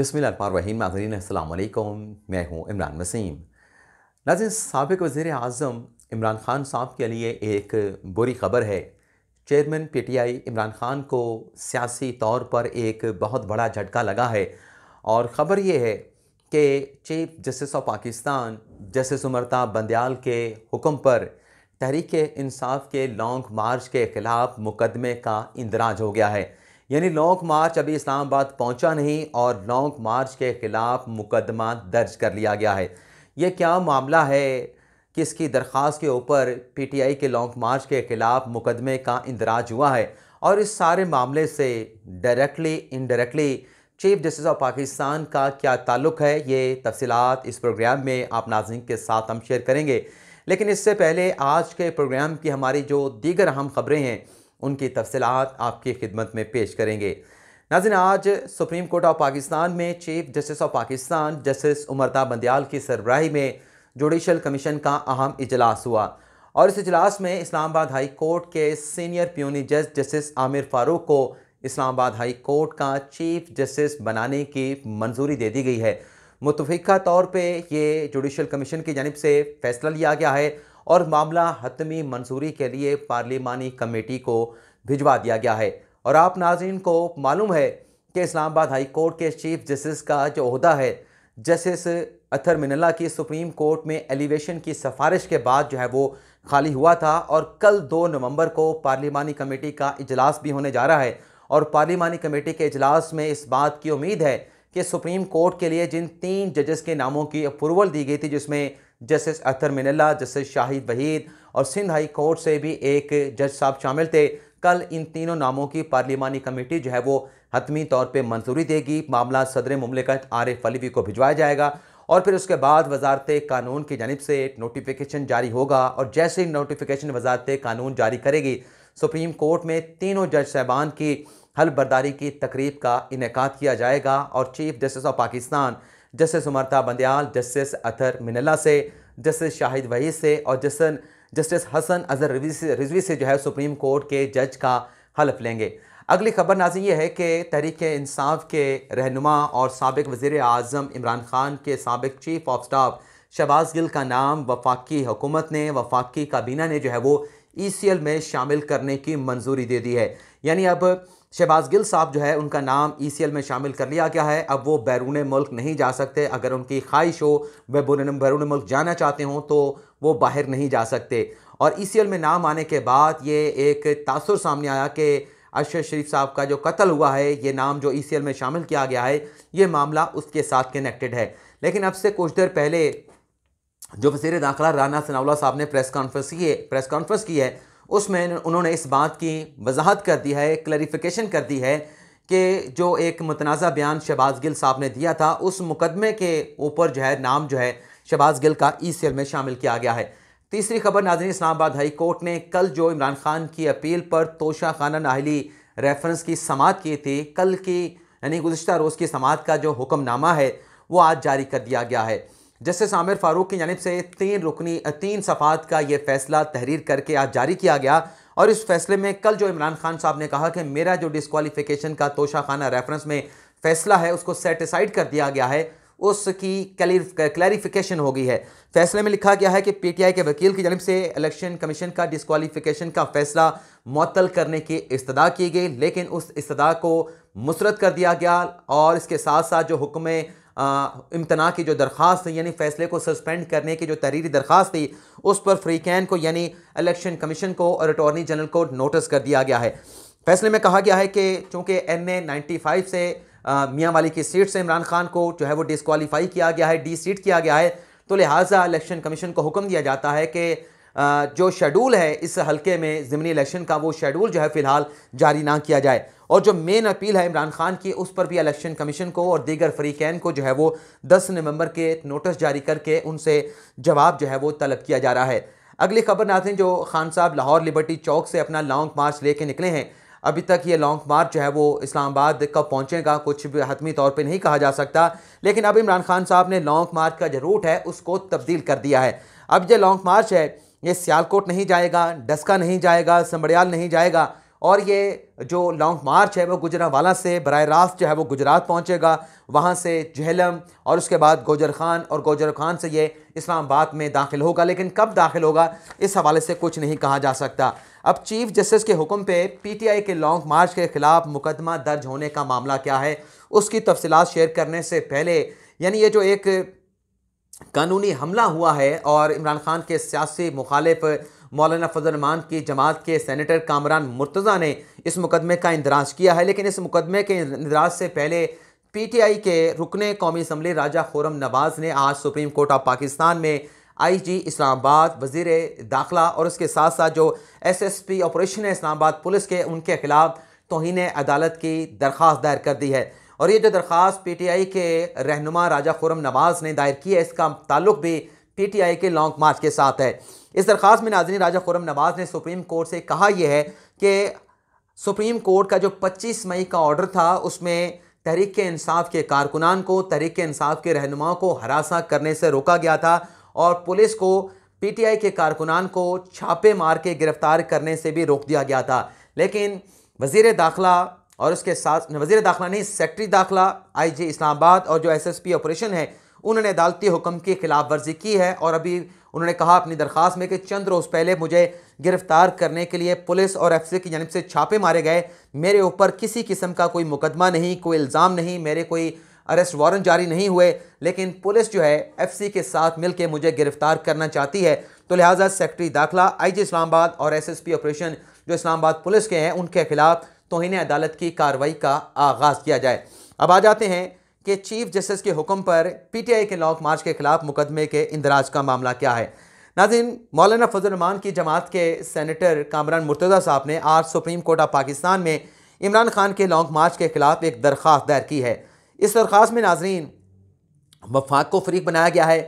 बिसमीम नाजरीन अल्लाम मैं हूँ इमरान वसीम नाजिन सबक वज़र अजम इमरान ख़ान साहब के लिए एक बुरी खबर है chairman P T I Imran Khan को सियासी तौर पर एक बहुत बड़ा झटका लगा है और ख़बर ये है कि chief justice of Pakistan justice उमरता Bandial के हुक्म पर तहरीक इंसाफ के लॉन्ग मार्च के ख़िलाफ़ मुकदमे का इंदराज हो गया है यानी लॉन्ग मार्च अभी इस्लामाबाद पहुंचा नहीं और लॉन्ग मार्च के ख़िलाफ़ मुकदमा दर्ज कर लिया गया है ये क्या मामला है कि इसकी दरख्वास्त के ऊपर पीटीआई के लॉन्ग मार्च के ख़िलाफ़ मुकदमे का इंदराज हुआ है और इस सारे मामले से directly indirectly chief justice of Pakistan का क्या ताल्लुक है ये तफसीत इस प्रोग्राम में आप नाजन के साथ हम शेयर करेंगे लेकिन इससे पहले आज के प्रोग्राम की हमारी जो दीगर अहम खबरें हैं उनकी तफसलत आपकी खिदमत में पेश करेंगे नाजिन आज सुप्रीम कोर्ट ऑफ पाकिस्तान में chief justice of Pakistan justice उमरता Bandial की सरबराही में जुडिशल कमीशन का अहम इजलास हुआ और इस इजलास में इस्लामाबाद हाई कोर्ट के सीनियर प्यूनी जज जस्टिस आमिर फारूक को इस्लामाबाद हाई कोर्ट का चीफ जस्टिस बनाने की मंजूरी दे दी गई है मुतफ़ा तौर पर ये जुडिशल कमीशन की जानब से फैसला लिया गया है और मामला हतमी मंजूरी के लिए पार्लिमानी कमेटी को भिजवा दिया गया है और आप नाजरन को मालूम है कि इस्लामाबाद हाई कोर्ट के चीफ जस्टिस का जो अहदा है जस्टिस अथर मिनला की सुप्रीम कोर्ट में एलिवेशन की सिफारिश के बाद जो है वो खाली हुआ था और कल दो नवंबर को पार्लिमानी कमेटी का इजलास भी होने जा रहा है और पार्लिमानी कमेटी के इजलास में इस बात की उम्मीद है कि सुप्रीम कोर्ट के लिए जिन तीन जजेस के नामों की अप्रूवल दी गई थी जिसमें जस्टिस अतर मिनला जस्टिस शाहिद वहीद और सिंध हाई कोर्ट से भी एक जज साहब शामिल थे कल इन तीनों नामों की पार्लियामानी कमेटी जो है वो हतमी तौर पर मंजूरी देगी मामला सदर ममलिकत आरिफ अलीवी को भिजवाया जाएगा और फिर उसके बाद वजारत कानून की जानब से एक नोटिफिकेशन जारी होगा और जैसे ही नोटिफिकेशन वजारत कानून जारी करेगी सुप्रीम कोर्ट में तीनों जज साहबान की हल बर्दारी की तकरीब का इनका किया जाएगा और chief justice of Pakistan justice उमरता Bandial justice Athar मिनला से जस्टिस शाहिद वहीस से और जसन जस्टिस हसन अजहर रिजवी से जो है सुप्रीम कोर्ट के जज का हलफ लेंगे अगली खबर नाजी ये है कि तहरीक इंसाफ के रहनुमा और सबक वज़ी अजम इमरान ख़ान के सबक chief of staff Shahbaz Gill का नाम वफाकी हुकूमत ने वफाकी काबीना ने जो है वो ई सी एल में शामिल करने की मंजूरी दे दी है यानी अब शहबाज गिल साहब जो है उनका नाम ई e में शामिल कर लिया गया है अब वो बैरून मुल्क नहीं जा सकते अगर उनकी ख्वाहिश हो वह बैरून मुल्क जाना चाहते हों तो वो बाहर नहीं जा सकते और ई e में नाम आने के बाद ये एक तासर सामने आया कि अरशद शरीफ साहब का जो कत्ल हुआ है ये नाम जो ई e में शामिल किया गया है ये मामला उसके साथ कनेक्टेड है लेकिन अब से कुछ देर पहले जो वजीर दाखिला राना सनाउला साहब ने प्रेस कॉन्फ्रेंस की है प्रेस कॉन्फ्रेंस की है उसमें उन्होंने इस बात की वजाहत कर दी है क्लरिफिकेशन कर दी है कि जो एक मतनाज़ा बयान शहबाज गिल साहब ने दिया था उस मुकदमे के ऊपर जो है नाम जो है शहबाज गिल का ई e सेल में शामिल किया गया है तीसरी खबर इस्लाम इस्लामाबाद हाई कोर्ट ने कल जो इमरान खान की अपील पर तोशा खाना नाहली रेफरेंस की समात की थी कल की यानी गुज्तर रोज़ की समात का जो हुक्मनामा है वो आज जारी कर दिया गया है जस्टिस आमिर फारूक की जानब से तीन रुकनी तीन सफ़ात का ये फैसला तहरीर करके आज जारी किया गया और इस फैसले में कल जो इमरान खान साहब ने कहा कि मेरा जो डिसकॉलीफिकेशन का तोशाखाना रेफरेंस में फैसला है उसको सेटिसाइड कर दिया गया है उसकी क्लैरिफिकेशन हो गई है फैसले में लिखा गया है कि पीटीआई के वकील की जानब से इलेक्शन कमीशन का डिस्कवालिफिकेशन का फैसला मअतल करने की इस्तः की गई लेकिन उस इस्तः को मुसरत कर दिया गया और इसके साथ साथ जो हुक्म इम्तना की जो दरख्वास्त थी यानी फ़ैसले को सस्पेंड करने की जो तहरीरी दरख्वास्त थी उस पर फ्रीकैन को यानी इलेक्शन कमीशन को और अटॉर्नी जनरल को नोटिस कर दिया गया है फैसले में कहा गया है कि चूँकि एन ए नाइन्टी फाइव से मियाँ वाली की सीट से इमरान खान को जो है वो डिसकॉलीफाई किया गया है डी सीट किया गया है तो लिहाजा इलेक्शन कमीशन को हुक्म दिया जाता है कि जो शेड्यूल है इस हलके में ज़मनी इलेक्शन का वो शेड्यूल जो है फ़िलहाल जारी ना किया जाए और जो मेन अपील है इमरान खान की उस पर भी इलेक्शन कमीशन को और दीगर फरीकैन को जो है वो दस नवंबर के नोटिस जारी करके उनसे जवाब जो है वो तलब किया जा रहा है अगली खबर हैं जो खान साहब लाहौर लिबर्टी चौक से अपना लॉन्ग मार्च लेके निकले हैं अभी तक ये लॉन्ग मार्च जो है वो इस्लामाबाद कब पहुँचेगा कुछ भी हतमी तौर पे नहीं कहा जा सकता लेकिन अब इमरान खान साहब ने लॉन्ग मार्च का जो रूट है उसको तब्दील कर दिया है अब जो लॉन्ग मार्च है ये सियालकोट नहीं जाएगा डस्का नहीं जाएगा समड़ियाल नहीं जाएगा और ये जो लॉन्ग मार्च है वो गुजरावाला से बर रास्त जो है वो गुजरात पहुंचेगा वहाँ से जहलम और उसके बाद गोजर खान और गोजर खान से ये इस्लामाबाद में दाखिल होगा लेकिन कब दाखिल होगा इस हवाले से कुछ नहीं कहा जा सकता अब चीफ जस्टिस के हुक्म पे पीटीआई के लॉन्ग मार्च के ख़िलाफ़ मुकदमा दर्ज होने का मामला क्या है उसकी तफसलत शेयर करने से पहले यानी ये जो एक कानूनी हमला हुआ है और इमरान खान के सियासी मुखालिफ मौलाना फजलरमान की जमात के सेनेटर कामरान मुर्तज़ा ने इस मुकदमे का इंदराज किया है लेकिन इस मुकदमे के इंदराज से पहले पी टी आई के रुकन कौमी असम्बली राजा खोरम नवाज़ ने आज सुप्रीम कोर्ट ऑफ पाकिस्तान में आई जी इस्लामाबाद वजीर दाखिला और उसके साथ साथ जो S S P operation Islamabad police के उनके खिलाफ तोहन अदालत की दरख्वास्त दायर कर दी है और ये जो टी पीटीआई के रहनुमा राजा खुरम नवाज ने दायर की है इसका ताल्लुक भी पीटीआई के लॉन्ग मार्च के साथ है इस दरख्वास में नाजनी राजा खुरम नवाज ने सुप्रीम कोर्ट से कहा यह है कि सुप्रीम कोर्ट का जो 25 मई का ऑर्डर था उसमें तहरीक इंसाफ के कारकुनान को तहरीक इंसाफ के रहनुमाओं को हरासा करने से रोका गया था और पुलिस को पीटीआई के कारकुनान को छापे मार के गिरफ्तार करने से भी रोक दिया गया था लेकिन वजीर दाखिला और उसके साथ वजीर दाखिला ने सेक्रटरी दाखिला आई जी इस्लामाबाद और जो एस एस पी ऑपरेशन है उन्होंने अदालती हुक्म की खिलाफ वर्जी की है और अभी उन्होंने कहा अपनी दरख्वास्त में कि चंद रोज़ पहले मुझे गिरफ्तार करने के लिए पुलिस और एफ की जानब से छापे मारे गए मेरे ऊपर किसी किस्म का कोई मुकदमा नहीं कोई इल्ज़ाम नहीं मेरे कोई अरेस्ट वारंट जारी नहीं हुए लेकिन पुलिस जो है एफसी के साथ मिलकर मुझे गिरफ्तार करना चाहती है तो लिहाजा सेक्रटरी दाखिला आईजी इस्लामाबाद और एसएसपी ऑपरेशन जो इस्लामाबाद पुलिस के हैं उनके खिलाफ तोहन अदालत की कार्रवाई का आगाज़ किया जाए अब आ जाते हैं कि चीफ जस्टिस के हुक्म पर पीटीआई के लॉन्ग मार्च के खिलाफ मुकदमे के इंदराज का मामला क्या है नाजिन मौलाना फजलरमान की जमात के सेनेटर कामरान मुर्तज़ा साहब ने आज सुप्रीम कोर्ट ऑफ पाकिस्तान में इमरान खान के लॉन्ग मार्च के खिलाफ एक दरख्वास्त दायर की है इस दरख्वास्त में नाजरीन वफाक को फरीक बनाया गया है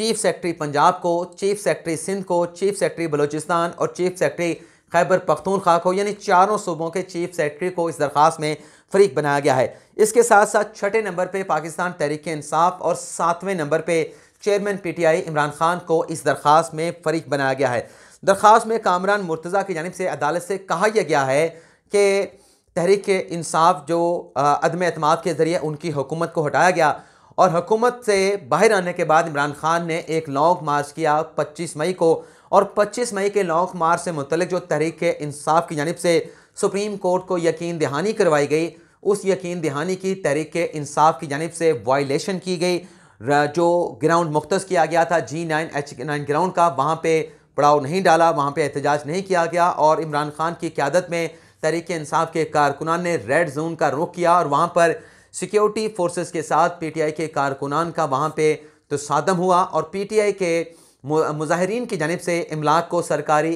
चीफ सेक्रटरी पंजाब को चीफ सेक्रटरी सिंध को चीफ सेक्रेटरी बलोचिस्तान और चीफ सेक्रेटरी खैबर पख्तूनख्वा को यानी चारों सूबों के चीफ सेक्रेटरी को इस दरख्वास्त में फरीक बनाया गया है इसके साथ साथ छठे नंबर पर पाकिस्तान तहरीक इंसाफ और सातवें नंबर पर chairman P T I Imran Khan को इस दरख्वास्त में फरीक बनाया गया है दरख्वास्त में कामरान मुर्तज़ा की जानब से अदालत से कहा यह गया है कि तहरीक इंसाफ जो अदम अतमाद के ज़रिए उनकी हुकूमत को हटाया गया और हुकूमत से बाहर आने के बाद इमरान खान ने एक लॉन्ग मार्च किया 25 मई को और 25 मई के लॉन्ग मार्च से मुतलक जो तहरीक इंसाफ की जानब से सुप्रीम कोर्ट को यकीन दहानी करवाई गई उस यकीन दहानी की तहरीक इंसाफ की जानब से वायलेशन की गई जो ग्राउंड मुख्त किया गया था G nine H nine ground का वहाँ पर पड़ाव नहीं डाला वहाँ पर एहतजाज नहीं किया गया और इमरान खान की क्यादत में तहरीक इंसाफ के कारकुनान ने रेड जोन का रुख किया और वहाँ पर सिक्योरिटी फोर्सेस के साथ पीटीआई के कारकुनान का वहाँ पे तो सादम हुआ और पीटीआई के मुजाहरीन की जानब से इमलाक को सरकारी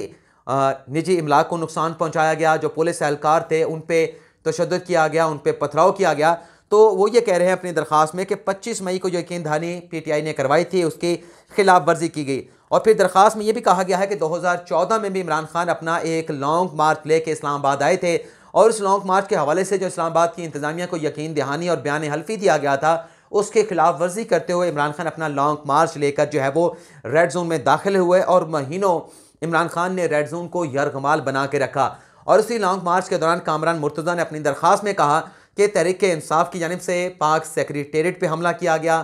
निजी इमलाक को नुकसान पहुँचाया गया जो पुलिस एहलकार थे उन पर तशद किया गया उन पर पथराव किया गया तो वो ये कह रहे हैं अपनी दरख्वास्त में कि 25 मई को जो यकीन दहानी पी टी आई ने करवाई थी उसकी खिलाफ वर्जी की गई और फिर दरख्वास्त में ये भी कहा गया है कि 2014 में भी इमरान खान अपना एक लॉन्ग मार्च लेके इस्लामाबाद आए थे और इस लॉन्ग मार्च के हवाले से जो इस्लामाबाद की इंतजामिया को यकीन दहानी और बयान हल्फी दिया गया था उसके खिलाफ वर्जी करते हुए इमरान खान अपना लॉन्ग मार्च लेकर जो है वो रेड जोन में दाखिल हुए और महीनों इमरान खान ने रेड जोन को यरगमाल बना के रखा और उसी लॉन्ग मार्च के दौरान कामरान मुर्तज़ा ने अपनी दरख्वास्त में कहा कि तहरीक इंसाफ की जानब से पाक सेक्रटेट पर हमला किया गया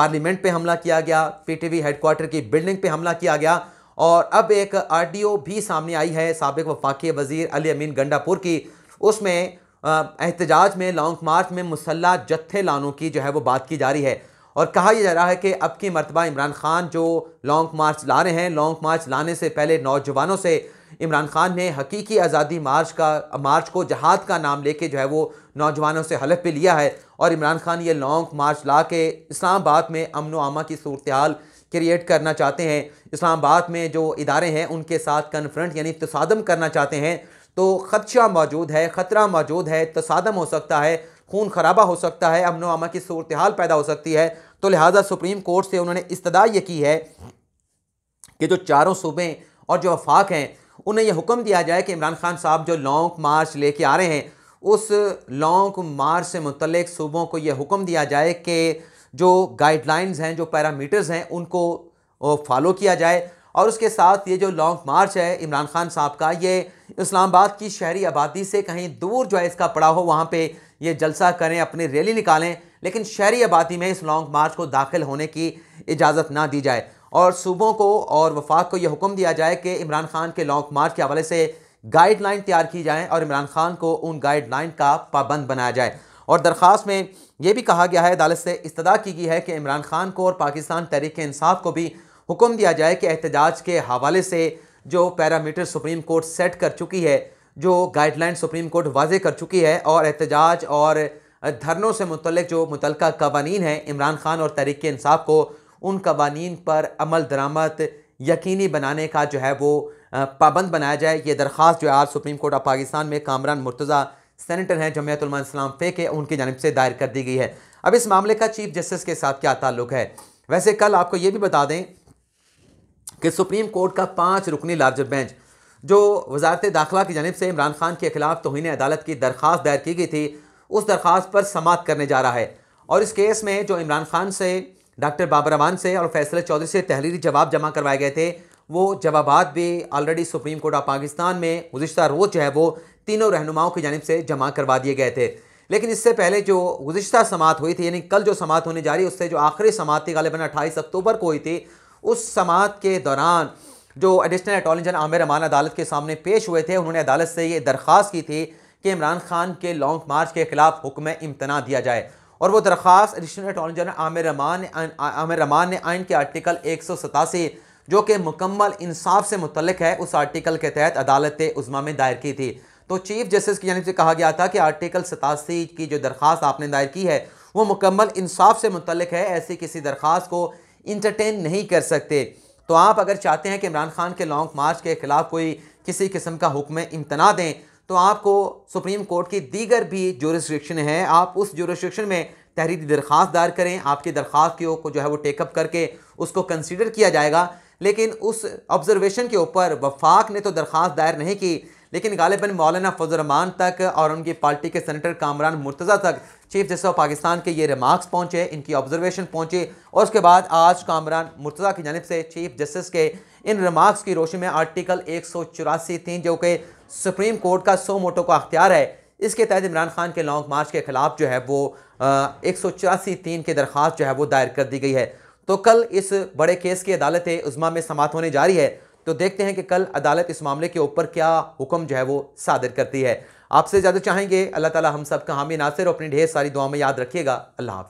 पार्लियामेंट पर हमला किया गया पी टी वी हेडकोार्टर की बिल्डिंग पर हमला किया गया और अब एक आरटीओ भी सामने आई है सबक वफाकी वजीर अली अमीन गंडापुर की उसमें एहतजाज में लॉन्ग मार्च में मुसल्ला जत्थे लानों की जो है वो बात की जा रही है और कहा यह जा रहा है कि अब की मरतबा इमरान खान जो लॉन्ग मार्च ला रहे हैं लॉन्ग मार्च लाने से पहले नौजवानों से इमरान खान ने हकीकी आज़ादी मार्च का मार्च को जहाद का नाम लेके जो है वो नौजवानों से हलफ पे लिया है और इमरान खान ये लॉन्ग मार्च ला के इस्लामाबाद में अमन आमा की सूरत हाल क्रिएट करना चाहते हैं इस्लामाबाद में जो इदारे हैं उनके साथ कन्फ्रंट यानी तसादम करना चाहते हैं तो ख़दशा मौजूद है ख़तरा मौजूद है तसादम हो सकता है खून खराबा हो सकता है अमन वामा की सूरत हाल पैदा हो सकती है तो लिहाजा सुप्रीम कोर्ट से उन्होंने इस्तदा ये की है कि जो चारों सूबे और जो अफाक हैं उन्हें यह हुक्म दिया जाए कि इमरान खान साहब जो लॉन्ग मार्च लेके आ रहे हैं उस लॉन्ग मार्च से मुतलक सूबों को यह हुक्म दिया जाए कि जो गाइडलाइंस हैं जो पैरामीटर्स हैं उनको फॉलो किया जाए और उसके साथ ये जो लॉन्ग मार्च है इमरान खान साहब का ये इस्लामाबाद की शहरी आबादी से कहीं दूर जो है इसका पड़ा हो वहाँ पे ये जलसा करें अपनी रैली निकालें लेकिन शहरी आबादी में इस लॉन्ग मार्च को दाखिल होने की इजाज़त ना दी जाए और सूबों को और वफाक को यह हुक्म दिया जाए कि इमरान खान के लॉन्ग मार्च के हवाले से गाइडलाइन तैयार की जाएँ और इमरान खान को उन गाइडलाइन का पाबंद बनाया जाए और दरख्वास्त में यह भी कहा गया है अदालत से इस्तः की गई है कि इमरान खान को और पाकिस्तान तहरीक इंसाफ को भी हुक्म दिया जाए कि एहतजाज के हवाले से जो पैरामीटर सुप्रीम कोर्ट सेट कर चुकी है जो गाइडलाइन सुप्रीम कोर्ट वाजे कर चुकी है और एहतजाज और धरनों से मुतल जो मुतल कवानीन हैं इमरान खान और तहरीक इंसाफ को उन कवानीन पर अमल दरामद यकीनी बनाने का जो है वो पाबंद बनाया जाए ये दरख्वास्त जो है आज सुप्रीम कोर्ट ऑफ पाकिस्तान में कामरान मुर्तज़ा सेनेटर हैं इस्लाम फेक है उनकी जानब से दायर कर दी गई है अब इस मामले का चीफ जस्टिस के साथ क्या ताल्लुक है वैसे कल आपको ये भी बता दें कि सुप्रीम कोर्ट का पाँच रुकनी लार्जर बेंच जो वजारत दाखिला की जानब से इमरान खान के खिलाफ तोहन अदालत की दरख्वास्त दायर की गई थी उस दरख्वास्त पर समात करने जा रहा है और इस केस में जो इमरान खान से डॉक्टर बाबर अमान से और फैसले चौधरी से तहरीरी जवाब जमा करवाए गए थे वो जवाब भी already supreme court of Pakistan में गुजशत रोज़ जो है वो तीनों रहनुमाओं की जानब से जमा करवा दिए गए थे लेकिन इससे पहले जो गुजशत समात हुई थी यानी कल जो समात होने जा रही है उससे जो आखिरी समात थी गालिबा अट्ठाईस अक्टूबर को हुई थी उस समात के दौरान जो additional attorney general Aamir Rehman अदालत के सामने पेश हुए थे उन्होंने अदालत से ये दरख्वास्त की थी कि इमरान खान के लॉन्ग मार्च के खिलाफ हुक्म इम्तना दिया जाए और वो दरख्वास्त additional attorney general Aamir Rehman Aamir Rehman ने आइन के आर्टिकल एक सौ सतासी जो कि मुकम्मल इंसाफ से मुतलक है उस आर्टिकल के तहत अदालत उज़मा में दायर की थी तो चीफ जस्टिस की जानब से कहा गया था कि आर्टिकल सतासी की जो दरख्वास्त आपने दायर की है वो मुकम्मल इंसाफ से मुतलक है ऐसी किसी दरख्वास्त को इंटरटेन नहीं कर सकते तो आप अगर चाहते हैं कि इमरान खान के लॉन्ग मार्च के ख़िलाफ़ कोई किसी किस्म का हुक्म इम्तना दें तो आपको सुप्रीम कोर्ट की दीगर भी जोरिस्ट्रिक्शन है आप उस जोरिस्ट्रिक्शन में तहरीरी दरख्वास्त दायर करें आपकी दरख्वास्त को जो है वो टेकअप करके उसको कंसिडर किया जाएगा लेकिन उस ऑब्ज़रवेशन के ऊपर वफाक ने तो दरख्वास्त दायर नहीं की लेकिन गालिबन मौलाना फजलरहमान तक और उनकी पार्टी के सेनेटर कामरान मुर्तज़ा तक चीफ जस्टिस ऑफ पाकिस्तान के ये रिमार्क्स पहुँचे इनकी ऑब्जर्वेशन पहुँचे और उसके बाद आज कामरान मुर्तज़ा की जानब से चीफ जस्टिस के इन रिमार्क्स की रोशनी में आर्टिकल एक सौ चौरासी तीन जो कि सुप्रीम कोर्ट का सो मोटो का अख्तियार है इसके तहत इमरान खान के लॉन्ग मार्च के ख़िलाफ़ जो है वो एक सौ चौरासी तीन की दरख्वास्त जो है वो दायर कर दी गई है तो कल इस बड़े केस की अदालत उज़मा में समाप्त होने जा रही है तो देखते हैं कि कल अदालत इस मामले के ऊपर क्या हुक्म जो है वो सादर करती है आपसे ज़्यादा चाहेंगे अल्लाह ताला हम सब का हामी नासिर अपनी ढेर सारी दुआ में याद रखिएगा अल्लाह